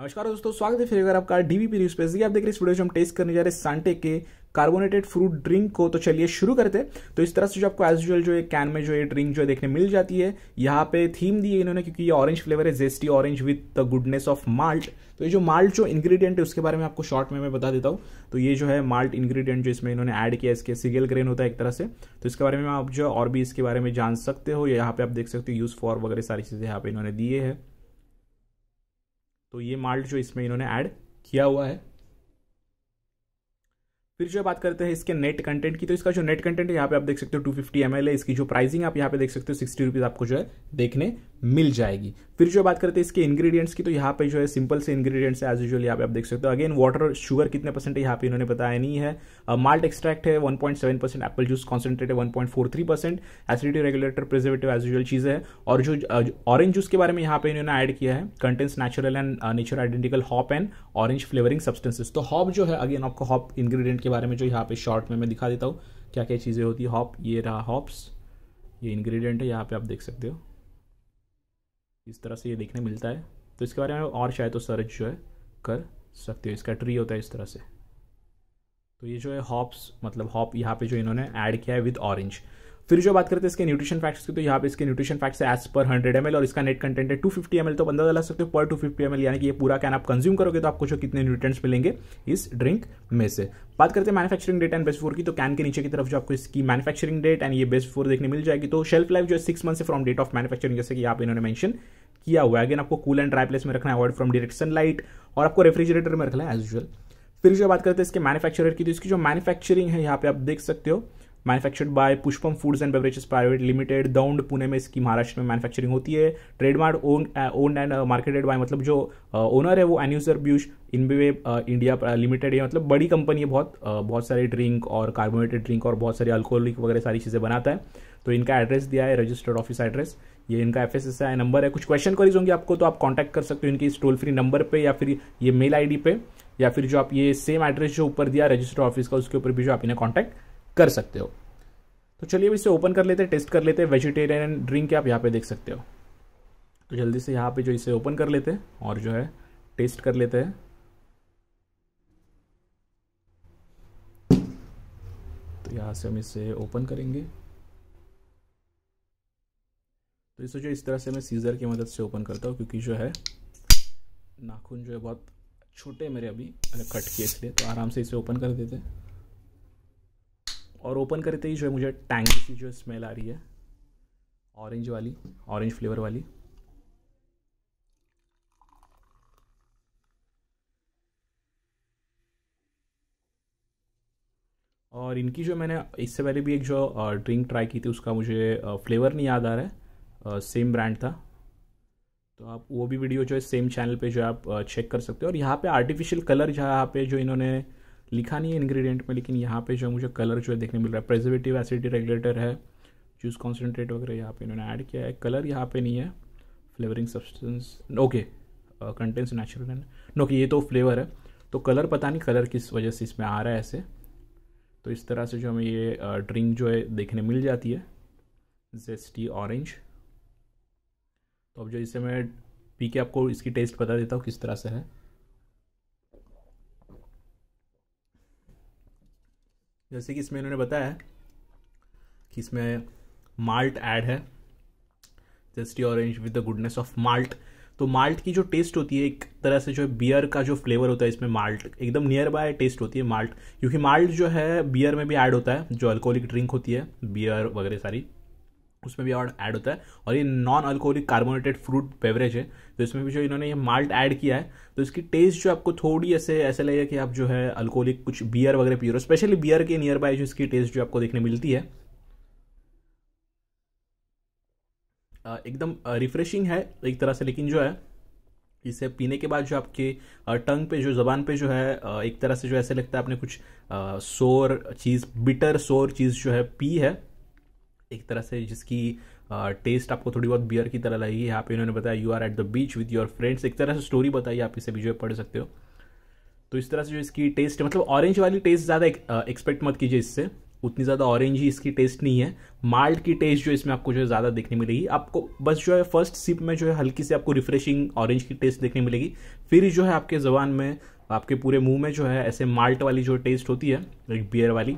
नमस्कार दोस्तों स्वागत है फिर अगर आपका डीवीपी न्यूज पेज आप देख रहे इस वीडियो हम टेस्ट करने जा रहे हैं सांटे के कार्बोनेटेड फ्रूट ड्रिंक को तो चलिए शुरू करते हैं तो इस तरह से जो आपको एज यूजल जो एक कैन में जो ये ड्रिंक जो है देखने मिल जाती है यहाँ पे थीम दी है इन्होंने क्योंकि ये ऑरेंज फ्लेवर है zesty orange with the goodness of malt तो ये जो माल्ट जो इंग्रेडिएंट है उसके बारे में आपको शॉर्ट में मैं बता देता हूँ तो ये जो है माल्ट इंग्रेडिएंट जो इसमें इन्होंने ऐड किया इसके सिगल ग्रेन होता है एक तरह से तो इसके बारे में आप जो और भी इसके बारे में जान सकते हो यहाँ पे आप देख सकते हो यूज फॉर वगैरह सारी चीज़ें यहाँ पे इन्होंने दिए हैं तो ये माल्ट जो इसमें इन्होंने ऐड किया हुआ है फिर जो बात करते हैं इसके नेट कंटेंट की तो इसका जो नेट कंटेंट है यहाँ पे आप देख सकते हो टू फिफ्टी है इसकी जो प्राइसिंग आप यहाँ पे देख सकते हो सिक्सटी रुपीज़ आपको जो है देखने मिल जाएगी फिर जो बात करते हैं इसके इंग्रेडिएंट्स की तो यहाँ पे जो है सिंपल से इंग्रेडिएंट्स है एज यूजल यहाँ पे आप देख सकते हो अगेन वाटर शुगर कितने परसेंट है यहाँ पे इन्होंने बताया नहीं है माल्ट uh, एक्सट्रैक्ट है 1.7 परसेंट एप्पल जूस कॉन्सेंट्रेट है 1.43 percent acidity regulator preservative as usual चीज़ है और जो ऑरेंज uh, जूस के बारे में यहाँ पे इन्होंने ऐड किया है contents natural and nature identical hop and orange flavouring substances तो हॉप जो है अगेन आपको हॉप इंग्रीडियंट के बारे में जो यहाँ पे शॉर्ट में मैं दिखा देता हूँ क्या क्या चीज़ें होती है हॉप ये रहा हॉप्स ये इंग्रीडियंट है यहाँ पे आप देख सकते हो इस तरह से ये देखने मिलता है तो इसके बारे में और शायद तो सर्च जो है कर सकते हो इसका ट्री होता है इस तरह से तो ये जो है हॉप्स मतलब हॉप यहाँ पे जो इन्होंने ऐड किया है विद ऑरेंज फिर जो बात करते हैं इसके न्यूट्रिशन फैक्ट्स की तो यहाँ पे इसके न्यूट्रिशन फैक्ट्स है एज पर हंड्रेड एम और इसका नेट कंटेंट है टू फिफ्टी एम तो बंदा लगा सकते हो पर टू फिफ्टी एम यानी कि ये पूरा कैन आप कंज्यूम करोगे तो आपको जो कितने न्यूट्रिएंट्स मिलेंगे इस ड्रिंक में से बात करते हैं manufacturing date and best for की तो कैन के नीचे की तरफ जो आपको इसकी मैनुफेक्चरिंग डेट एंड ये बेस्ट फोर देखने मिल जाएगी तो शेल्फ लाइफ जो है सिक्स मंथ से फ्रॉम डेट ऑफ मैनुफेक्चरिंग जैसे कि आप इन्होंने मैंशन किया हुआ है अगेन आपको कूल एंड ड्राई प्लेस में रखना है अवॉइड फ्रॉम डायरेक्ट सनलाइट और आपको रेफ्रिजरेटर में रखना है एज यूजल फिर जो बात करते हैं इसके मैन्युफैक्चरर की तो इसकी जो मैन्युफैक्चरिंग है यहाँ पे आप देख सकते हो manufactured by Pushpam foods and beverages private limited Daund Pune में इसकी महाराष्ट्र में मैन्युफैक्चरिंग होती है trademark own own and marketed by मतलब जो ओनर uh, है वो एन्यूजर ब्यूश इनबीवे इंडिया लिमिटेड है मतलब बड़ी कंपनी है बहुत uh, बहुत सारे ड्रिंक और कार्बोनेटेड ड्रिंक और बहुत सारी अल्कोहलिक वगैरह सारी चीज़ें बनाता है तो इनका एड्रेस दिया है रजिस्टर्ड ऑफिस एड्रेस ये इनका F S S I number है कुछ क्वेश्चन करीज होंगी आपको तो आप कॉन्टैक्ट कर सकते हो इनके इस टोल फ्री नंबर पे या फिर ये मेल आईडी पे या फिर जो आप ये सेम एड्रेस जो ऊपर दिया रजिस्टर ऑफिस का उसके ऊपर भी जो आप इन्हें कॉन्टैक्ट कर सकते हो तो चलिए इसे ओपन कर लेते हैं टेस्ट कर लेते हैं वेजिटेरियन ड्रिंक आप यहाँ पे देख सकते हो तो जल्दी से यहाँ पे जो इसे ओपन कर लेते हैं और जो है टेस्ट कर लेते हैं तो यहाँ से हम इसे ओपन करेंगे तो इसे जो इस तरह से मैं सीज़र की मदद से ओपन करता हूँ क्योंकि जो है नाखून जो है बहुत छोटे मेरे अभी मैंने कट किए इसलिए तो आराम से इसे ओपन कर देते हैं और ओपन करते ही जो है मुझे टैंग की जो स्मेल आ रही है ऑरेंज वाली ऑरेंज फ्लेवर वाली और इनकी जो मैंने इससे पहले भी एक जो ड्रिंक ट्राई की थी उसका मुझे फ्लेवर नहीं याद आ रहा है सेम ब्रांड था तो आप वो भी वीडियो जो है सेम चैनल पे जो है आप चेक कर सकते हो और यहाँ पे आर्टिफिशियल कलर यहाँ पे जो इन्होंने लिखा नहीं है इंग्रेडिएंट में लेकिन यहाँ पे जो मुझे कलर जो है देखने मिल रहा है प्रेजर्वेटिव एसिडिटी रेगुलेटर है जूस कॉन्सेंट्रेट वगैरह यहाँ पे इन्होंने ऐड किया है कलर यहाँ पे नहीं है flavouring substance okay contents natural no ये तो फ्लेवर है तो कलर पता नहीं कलर किस वजह से इसमें आ रहा है ऐसे तो इस तरह से जो हमें ये ड्रिंक जो है देखने मिल जाती है जेस्टी ऑरेंज तो अब जो इसे मैं पी के आपको इसकी टेस्ट बता देता हूँ किस तरह से है जैसे कि इसमें इन्होंने बताया कि इसमें माल्ट ऐड है zesty orange with the goodness of malt तो माल्ट की जो टेस्ट होती है एक तरह से जो है बियर का जो फ्लेवर होता है इसमें माल्ट एकदम नियर बाय टेस्ट होती है माल्ट क्योंकि माल्ट जो है बियर में भी ऐड होता है जो अल्कोहलिक ड्रिंक होती है बियर वगैरह सारी उसमें भी और ऐड होता है और ये non alcoholic carbonated fruit beverage है तो इसमें भी जो इन्होंने ये माल्ट ऐड किया है तो इसकी टेस्ट जो आपको थोड़ी ऐसे ऐसे लगेगा कि आप जो है अल्कोहलिक कुछ बियर वगैरह पी रहे हो स्पेशली बियर के नियर बाय जो इसकी टेस्ट जो आपको देखने मिलती है एकदम रिफ्रेशिंग है एक तरह से लेकिन जो है इसे पीने के बाद जो आपके टंग पे जो ज़बान पे जो है एक तरह से जो ऐसे लगता है आपने कुछ सोर चीज़ बिटर सोर चीज़ जो है पी है एक तरह से जिसकी टेस्ट आपको थोड़ी बहुत बियर की तरह लगेगी यहाँ पे इन्होंने बताया you are at the beach with your friends एक तरह से स्टोरी बताई आप इसे भी जो है पढ़ सकते हो तो इस तरह से जो इसकी टेस्ट मतलब ऑरेंज वाली टेस्ट ज़्यादा एक्सपेक्ट मत कीजिए इससे उतनी ज़्यादा ऑरेंज ही इसकी टेस्ट नहीं है माल्ट की टेस्ट जो इसमें आपको जो है ज़्यादा देखने मिलेगी आपको बस जो है फर्स्ट सिप में जो है हल्की से आपको रिफ्रेशिंग ऑरेंज की टेस्ट देखने मिलेगी फिर जो है आपके जबान में आपके पूरे मुंह में जो है ऐसे माल्ट वाली जो टेस्ट होती है बियर वाली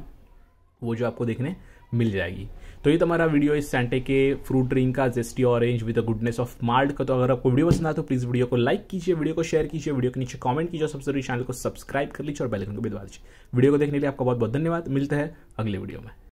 वो जो आपको देखने मिल जाएगी तो ये तुम्हारा वीडियो इस सेंटे के फ्रूट ड्रिंक का zesty orange with the goodness of malt का तो अगर आपको वीडियो पसंद आए तो प्लीज़ वीडियो को लाइक कीजिए वीडियो को शेयर कीजिए वीडियो के नीचे कमेंट कीजिए सबसे जरूरी चैनल को सब्सक्राइब कर लीजिए और बेलकन को भी दबा दीजिए वीडियो को देखने के लिए आपका बहुत बहुत धन्यवाद मिलते हैं अगले वीडियो में